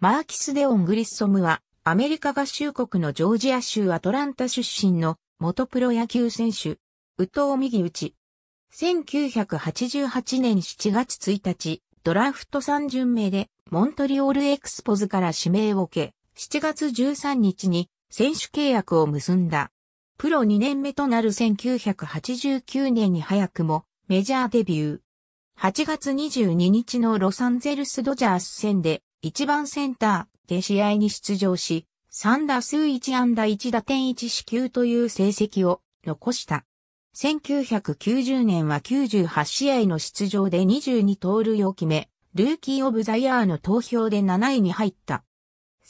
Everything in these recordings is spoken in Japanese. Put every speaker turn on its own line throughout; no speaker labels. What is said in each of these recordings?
マーキス・デオン・グリッソムは、アメリカ合衆国のジョージア州アトランタ出身の元プロ野球選手、宇藤右打ち。1988年7月1日、ドラフト3巡名で、モントリオールエクスポズから指名を受け、7月13日に選手契約を結んだ。プロ2年目となる1989年に早くもメジャーデビュー。8月22日のロサンゼルスドジャース戦で1番センターで試合に出場し、3打数1安打1打点1支球という成績を残した。1990年は98試合の出場で22盗塁を決め、ルーキー・オブ・ザ・ヤーの投票で7位に入った。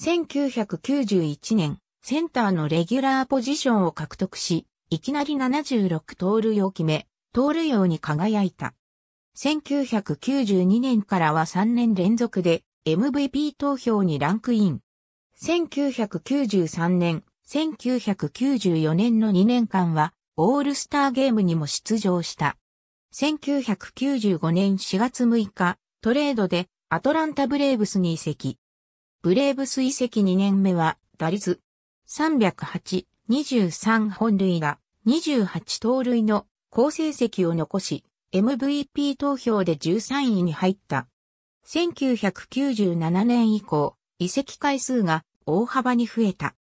1991年、センターのレギュラーポジションを獲得し、いきなり76盗塁を決め、盗塁王に輝いた。1992年からは3年連続で MVP 投票にランクイン。1993年、1994年の2年間は、オールスターゲームにも出場した。1995年4月6日、トレードでアトランタブレーブスに移籍。ブレーブス移籍2年目は、打率308、23本塁打、28盗塁の好成績を残し、MVP 投票で13位に入った。1997年以降、移籍回数が大幅に増えた。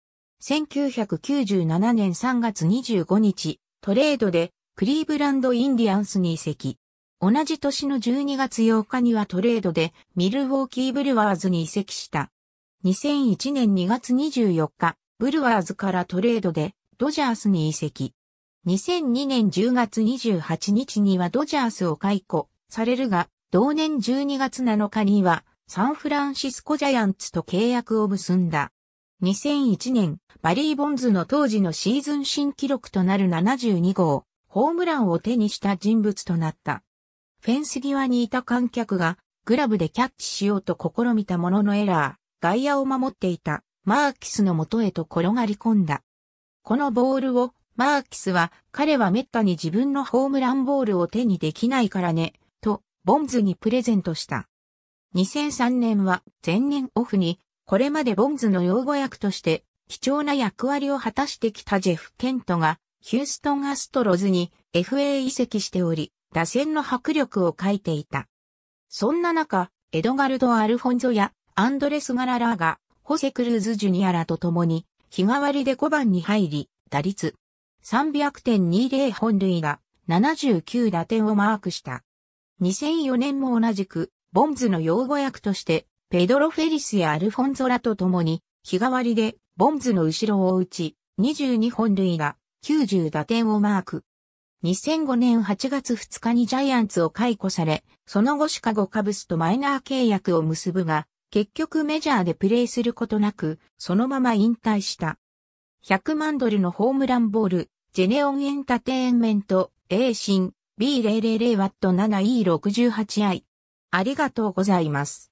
1997年3月25日、トレードでクリーブランド・インディアンスに移籍。同じ年の12月8日にはトレードでミルウォーキー・ブルワーズに移籍した。2001年2月24日、ブルワーズからトレードでドジャースに移籍。2002年10月28日にはドジャースを解雇されるが、同年12月7日には、サンフランシスコジャイアンツと契約を結んだ。2001年、バリー・ボンズの当時のシーズン新記録となる72号、ホームランを手にした人物となった。フェンス際にいた観客が、グラブでキャッチしようと試みたもののエラー、外野を守っていた、マーキスの元へと転がり込んだ。このボールを、マーキスは、彼は滅多に自分のホームランボールを手にできないからね、ボンズにプレゼントした。2003年は前年オフに、これまでボンズの用語役として貴重な役割を果たしてきたジェフ・ケントが、ヒューストン・アストロズに FA 移籍しており、打線の迫力を欠いていた。そんな中、エドガルド・アルフォンゾやアンドレス・ガララーが、ホセ・クルーズ・ジュニアらと共に、日替わりで5番に入り、打率300.20本塁打、79打点をマークした。2004年も同じく、ボンズの用語役として、ペドロ・フェリスやアルフォンゾラと共に、日替わりで、ボンズの後ろを打ち、22本塁打、90打点をマーク。2005年8月2日にジャイアンツを解雇され、その後シカゴカブスとマイナー契約を結ぶが、結局メジャーでプレーすることなく、そのまま引退した。100万ドルのホームランボール、ジェネオンエンタテインメント、シン。B000W7E68i。ありがとうございます。